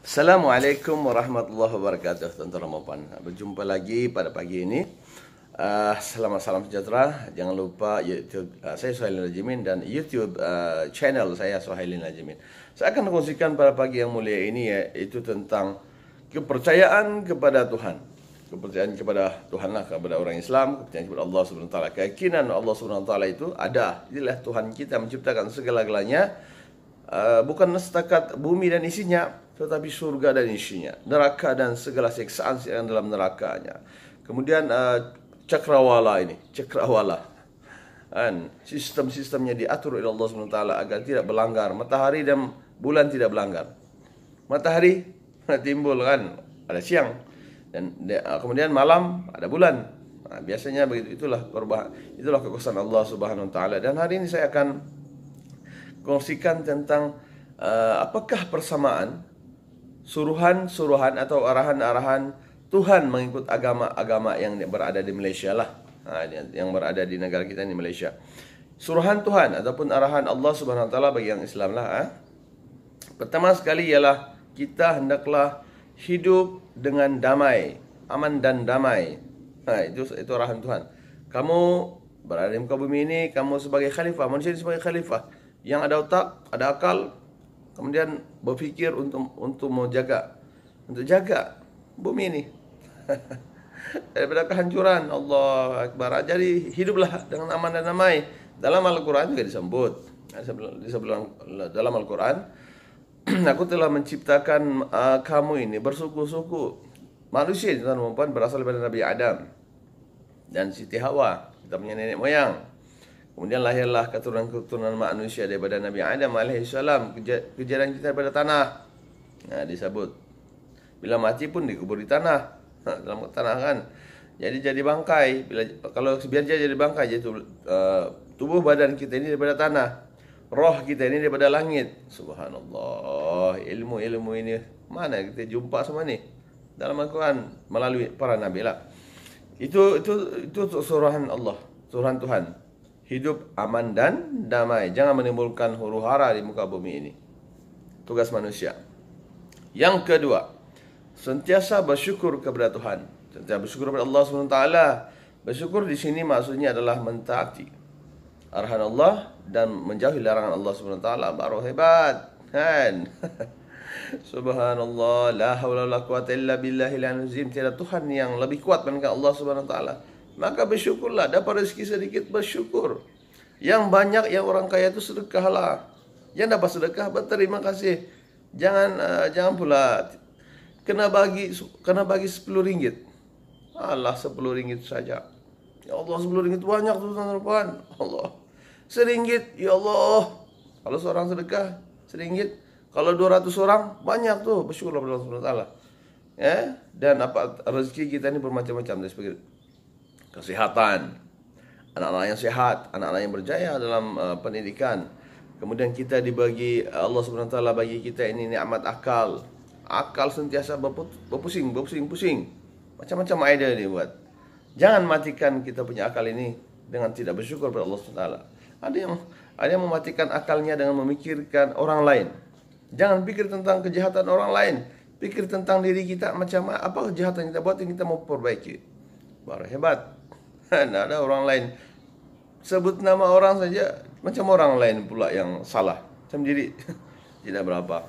Assalamualaikum warahmatullahi wabarakatuh Tuan-tuan dan puan Berjumpa lagi pada pagi ini uh, Selamat salam sejahtera Jangan lupa YouTube uh, Saya Suhailin Najimin Dan YouTube uh, channel saya Suhailin Najimin Saya akan kongsikan pada pagi yang mulia ini itu tentang Kepercayaan kepada Tuhan Kepercayaan kepada Tuhan lah Kepada orang Islam Kepercayaan kepada Allah SWT Keyakinan Allah SWT itu ada Inilah Tuhan kita menciptakan segala-galanya uh, Bukan setakat bumi dan isinya tetapi surga dan isinya, neraka dan segala siksaan yang dalam nerakanya. Kemudian uh, cakrawala ini, cakrawala. kan sistem-sistemnya diatur oleh Allah taala agar tidak berlanggar. Matahari dan bulan tidak berlanggar. Matahari timbul kan ada siang dan uh, kemudian malam ada bulan. Nah, biasanya begitu itulah perubahan itulah kekuasaan Allah Subhanahu wa taala. Dan hari ini saya akan kongsikan tentang uh, apakah persamaan suruhan-suruhan atau arahan-arahan Tuhan mengikut agama-agama yang berada di Malaysia lah ha, yang berada di negara kita di Malaysia. Suruhan Tuhan ataupun arahan Allah Subhanahu Wa Taala bagi yang Islam lah. Eh? Pertama sekali ialah kita hendaklah hidup dengan damai, aman dan damai. Ha, itu itu arahan Tuhan. Kamu berada di muka bumi ini, kamu sebagai khalifah, manusia sebagai khalifah yang ada otak, ada akal, kemudian berfikir untuk untuk mau jaga untuk jaga bumi ini daripada kehancuran Allah Akbar jadi hiduplah dengan aman dan damai dalam Al-Quran juga disambut disebut dalam Al-Quran aku telah menciptakan uh, kamu ini bersuku-suku manusia dan perempuan berasal dari Nabi Adam dan Siti Hawa kita punya nenek moyang Kemudian lahirlah keturunan-keturunan manusia daripada Nabi Adam AS. Kejadian kita daripada tanah. Nah, ha, disebut. Bila mati pun dikubur di tanah. Ha, dalam tanah kan. Jadi jadi bangkai. Bila, kalau biar dia jadi bangkai. Jadi tubuh, uh, tubuh badan kita ini daripada tanah. Roh kita ini daripada langit. Subhanallah. Ilmu-ilmu ini. Mana kita jumpa semua ni? Dalam Al-Quran. Melalui para Nabi lah. Itu, itu, itu suruhan Allah. suruhan Tuhan hidup aman dan damai. Jangan menimbulkan huru hara di muka bumi ini. Tugas manusia. Yang kedua, sentiasa bersyukur kepada Tuhan. Sentiasa bersyukur kepada Allah SWT. Bersyukur di sini maksudnya adalah mentaati. Arhan Allah dan menjauhi larangan Allah SWT. Baru hebat. Kan? Subhanallah la haula wala quwata illa billahil azim tiada tuhan yang lebih kuat melainkan Allah Subhanahu wa taala Maka bersyukurlah, dapat rezeki sedikit bersyukur. Yang banyak yang orang kaya itu sedekahlah. Yang dapat sedekah berterima kasih. Jangan uh, jangan pula kena bagi kena bagi 10 ringgit. Allah 10 ringgit saja. Ya Allah 10 ringgit banyak tuh tuan Allah. Seringgit, ya Allah. Kalau seorang sedekah seringgit, kalau 200 orang banyak tuh bersyukur kepada Allah Ya, dan apa rezeki kita ini bermacam-macam dan kesihatan anak-anak yang sihat anak-anak yang berjaya dalam uh, pendidikan kemudian kita dibagi uh, Allah Subhanahu SWT bagi kita ini nikmat akal akal sentiasa berpusing berpusing pusing macam-macam idea ni buat jangan matikan kita punya akal ini dengan tidak bersyukur kepada Allah Subhanahu SWT ada yang ada yang mematikan akalnya dengan memikirkan orang lain jangan pikir tentang kejahatan orang lain pikir tentang diri kita macam apa kejahatan kita buat yang kita mau perbaiki Baru hebat Kan ada orang lain sebut nama orang saja macam orang lain pula yang salah. Macam diri tidak berapa.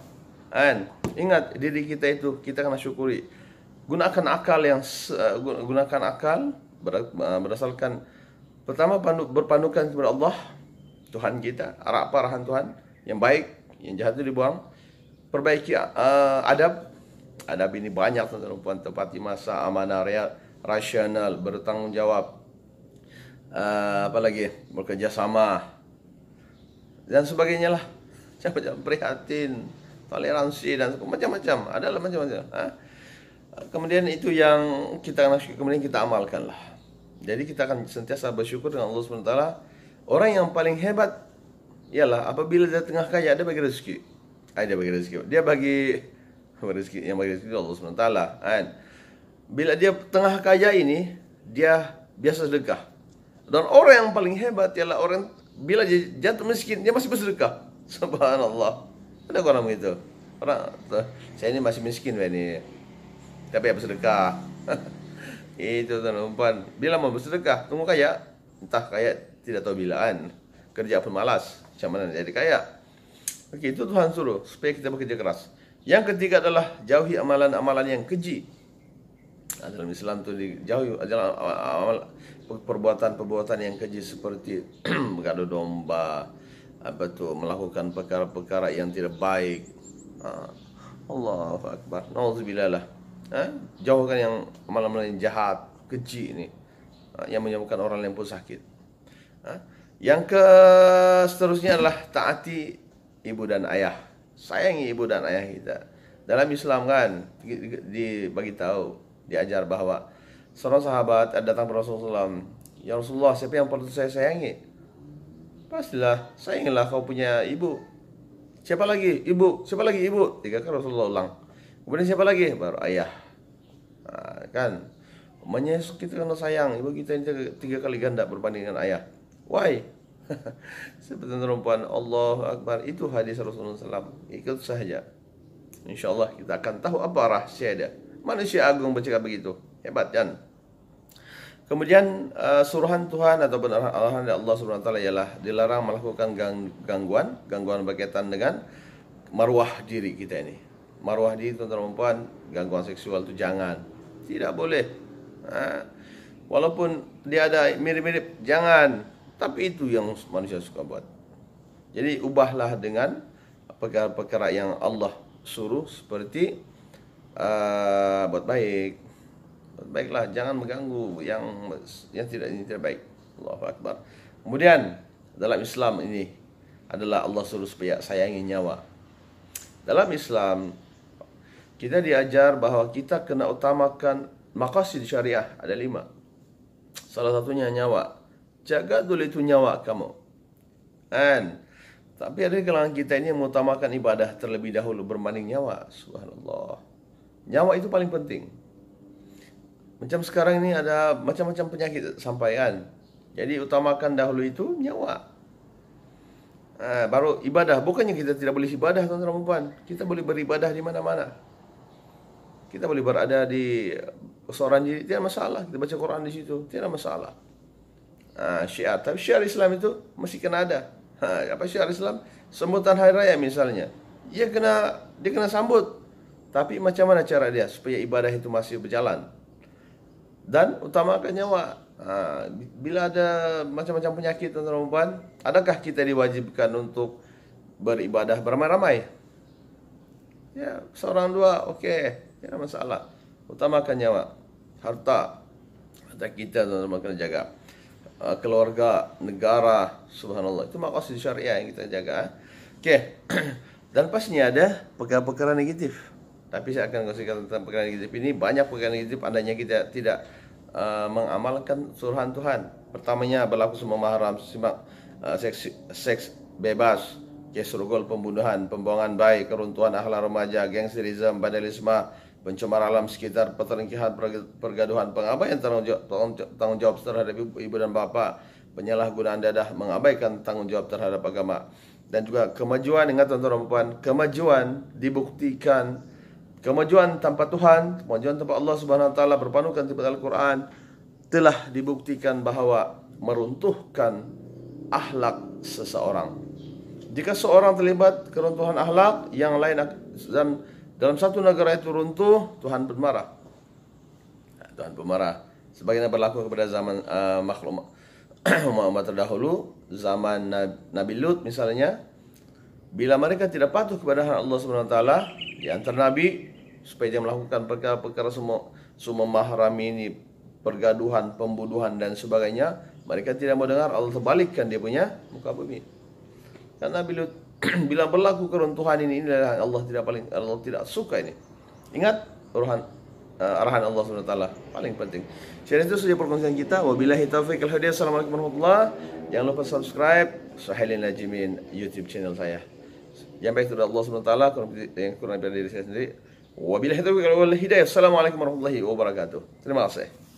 Kan ingat diri kita itu kita kena syukuri. Gunakan akal yang uh, gunakan akal eh, berdasarkan pertama pandu, berpandukan kepada Allah Tuhan kita, arah apa arahan Tuhan yang baik, yang jahat itu dibuang. Perbaiki uh, adab Adab ini banyak tuan-tuan dan puan Tepati masa, amanah, rasional Bertanggungjawab uh, apa lagi bekerjasama dan sebagainya lah macam-macam prihatin toleransi dan macam-macam Ada lah macam-macam ha? kemudian itu yang kita kemudian kita amalkan lah jadi kita akan sentiasa bersyukur dengan Allah SWT orang yang paling hebat ialah apabila dia tengah kaya ada bagi rezeki ada ah, bagi rezeki dia bagi rezeki yang bagi rezeki Allah SWT kan? bila dia tengah kaya ini dia biasa sedekah dan orang yang paling hebat ialah orang bila dia jatuh miskin dia masih bersedekah. Subhanallah. Ada orang begitu. Orang saya ini masih miskin ben, ini. Tapi ya bersedekah. itu tuan umpan. Bila mau bersedekah tunggu kaya. Entah kaya tidak tahu bilaan. Kerja pun malas. Macam mana jadi kaya? Okey, itu Tuhan suruh supaya kita bekerja keras. Yang ketiga adalah jauhi amalan-amalan yang keji. Dalam Islam tu dijauhi amalan perbuatan-perbuatan yang keji seperti mengadu domba apa tu melakukan perkara-perkara yang tidak baik. Ha. Allahu akbar. Nauzubillah. Lah. Ha? Jauhkan yang amalan-amalan yang jahat, keji ini ha? yang menyebabkan orang lain pun sakit. Ha? Yang ke seterusnya adalah taati ibu dan ayah. Sayangi ibu dan ayah kita. Dalam Islam kan di bagi tahu, diajar bahawa Seorang sahabat datang ke Rasulullah SAW. Ya Rasulullah, siapa yang perlu saya sayangi? Pastilah, sayangilah kau punya ibu. Siapa lagi? Ibu. Siapa lagi? Ibu. Tiga kali Rasulullah ulang. Kemudian siapa lagi? Baru ayah. Nah, kan? Umumnya kita kena sayang. Ibu kita ini tiga kali ganda berbanding dengan ayah. Why? Seperti perempuan Allah Akbar itu hadis Rasulullah SAW. Ikut saja. Insya Allah kita akan tahu apa rahsia dia. Manusia agung bercakap begitu. Hebat kan? Kemudian uh, suruhan Tuhan ataupun arahan dari Allah Subhanahu Wa taala ialah dilarang melakukan gang- gangguan, gangguan berkaitan dengan maruah diri kita ini. Maruah diri tuan-tuan dan puan, gangguan seksual itu jangan. Tidak boleh. Ha? Walaupun dia ada mirip-mirip, jangan. Tapi itu yang manusia suka buat. Jadi ubahlah dengan perkara-perkara yang Allah suruh seperti uh, buat baik baiklah jangan mengganggu yang yang tidak ini tidak baik. Allahu akbar. Kemudian dalam Islam ini adalah Allah suruh supaya sayangi nyawa. Dalam Islam kita diajar bahawa kita kena utamakan makasih syariah ada lima. Salah satunya nyawa. Jaga dulu itu nyawa kamu. And tapi ada kalangan kita ini yang mengutamakan ibadah terlebih dahulu berbanding nyawa. Subhanallah. Nyawa itu paling penting macam sekarang ini ada macam-macam penyakit sampai kan. Jadi utamakan dahulu itu nyawa. Ha, baru ibadah. Bukannya kita tidak boleh ibadah tuan-tuan dan puan. Kita boleh beribadah di mana-mana. Kita boleh berada di seorang diri. Tiada masalah. Kita baca Quran di situ. Tiada masalah. Ha, syiar. Tapi syiar Islam itu mesti kena ada. Ha, apa syiar Islam? Sambutan hari raya misalnya. Ia kena, dia kena sambut. Tapi macam mana cara dia supaya ibadah itu masih berjalan? dan utamakan nyawa. Ha, bila ada macam-macam penyakit tuan-tuan dan puan, adakah kita diwajibkan untuk beribadah beramai-ramai? Ya, seorang dua, okey, tiada ya, masalah. Utamakan nyawa, harta, harta kita tuan-tuan dan kena jaga. Ha, keluarga, negara, subhanallah. Itu maksud syariah yang kita jaga. Ha. Okey. dan pastinya ada perkara-perkara negatif. Tapi saya akan kasihkan tentang perkara hidup. ini banyak perkara hidup adanya kita tidak uh, mengamalkan suruhan Tuhan. Pertamanya berlaku semua mahram simak uh, seks, seks bebas, kesrugol pembunuhan, pembuangan bayi, keruntuhan akhlak remaja, gangsterisme, vandalisme, pencemar alam sekitar, pertengkaran, pergaduhan, pengabaian tanggung jawab, tanggung jawab terhadap ibu, ibu dan bapa, penyalahgunaan dadah, mengabaikan tanggung jawab terhadap agama, dan juga kemajuan ingat tuan-tuan perempuan, kemajuan dibuktikan Kemajuan tanpa Tuhan, kemajuan tanpa Allah Subhanahu Wa Taala berpanukan kepada Al-Quran telah dibuktikan bahawa meruntuhkan ahlak seseorang. Jika seorang terlibat keruntuhan ahlak, yang lain dan dalam satu negara itu runtuh, Tuhan bermarah. Ha, Tuhan bermarah. Sebagaimana berlaku kepada zaman uh, makhluk umat terdahulu, zaman Nabi Lut misalnya, bila mereka tidak patuh kepada Allah Subhanahu Wa Taala, di antara Nabi supaya dia melakukan perkara-perkara semua semua mahram ini pergaduhan, pembunuhan dan sebagainya mereka tidak mau dengar Allah terbalikkan dia punya muka bumi karena bila, bila berlaku keruntuhan ini inilah Allah tidak paling Allah tidak suka ini ingat urahan eh, arahan Allah SWT paling penting. Jadi itu saja perkongsian kita. Wabillahi taufiq al-hidayah. Assalamualaikum warahmatullahi wabarakatuh. Jangan lupa subscribe Sahilin Najimin YouTube channel saya yang baik daripada Allah SWT yang kurang daripada diri saya sendiri. Wabila hidayah. Assalamualaikum warahmatullahi wabarakatuh. Terima kasih.